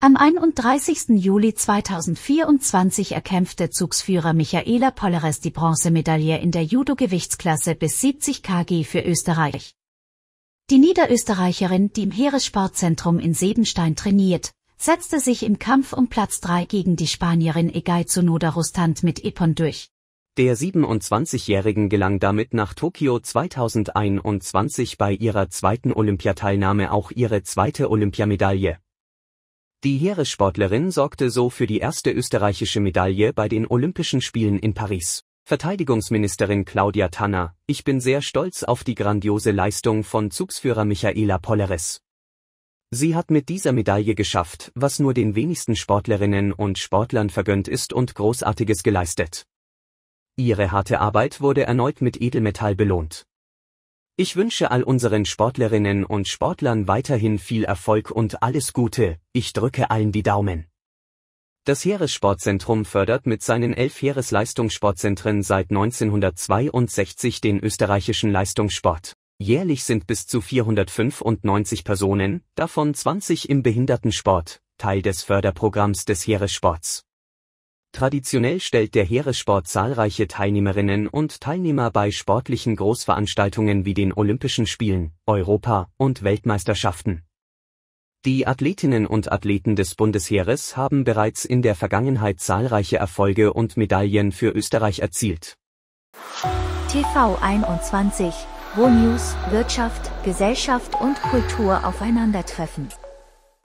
Am 31. Juli 2024 erkämpfte Zugsführer Michaela Polleres die Bronzemedaille in der Judo-Gewichtsklasse bis 70 kg für Österreich. Die Niederösterreicherin, die im Heeressportzentrum in Sebenstein trainiert, setzte sich im Kampf um Platz 3 gegen die Spanierin Egaizunoda Tsunoda Rustant mit Epon durch. Der 27-Jährigen gelang damit nach Tokio 2021 bei ihrer zweiten Olympiateilnahme auch ihre zweite Olympiamedaille. Die Heeressportlerin sorgte so für die erste österreichische Medaille bei den Olympischen Spielen in Paris. Verteidigungsministerin Claudia Tanner, ich bin sehr stolz auf die grandiose Leistung von Zugsführer Michaela Polleres. Sie hat mit dieser Medaille geschafft, was nur den wenigsten Sportlerinnen und Sportlern vergönnt ist und Großartiges geleistet. Ihre harte Arbeit wurde erneut mit Edelmetall belohnt. Ich wünsche all unseren Sportlerinnen und Sportlern weiterhin viel Erfolg und alles Gute, ich drücke allen die Daumen. Das Heeressportzentrum fördert mit seinen elf Heeresleistungssportzentren seit 1962 den österreichischen Leistungssport. Jährlich sind bis zu 495 Personen, davon 20 im Behindertensport, Teil des Förderprogramms des Heeressports. Traditionell stellt der Heeressport zahlreiche Teilnehmerinnen und Teilnehmer bei sportlichen Großveranstaltungen wie den Olympischen Spielen, Europa- und Weltmeisterschaften. Die Athletinnen und Athleten des Bundesheeres haben bereits in der Vergangenheit zahlreiche Erfolge und Medaillen für Österreich erzielt. TV 21, wo News, Wirtschaft, Gesellschaft und Kultur aufeinandertreffen.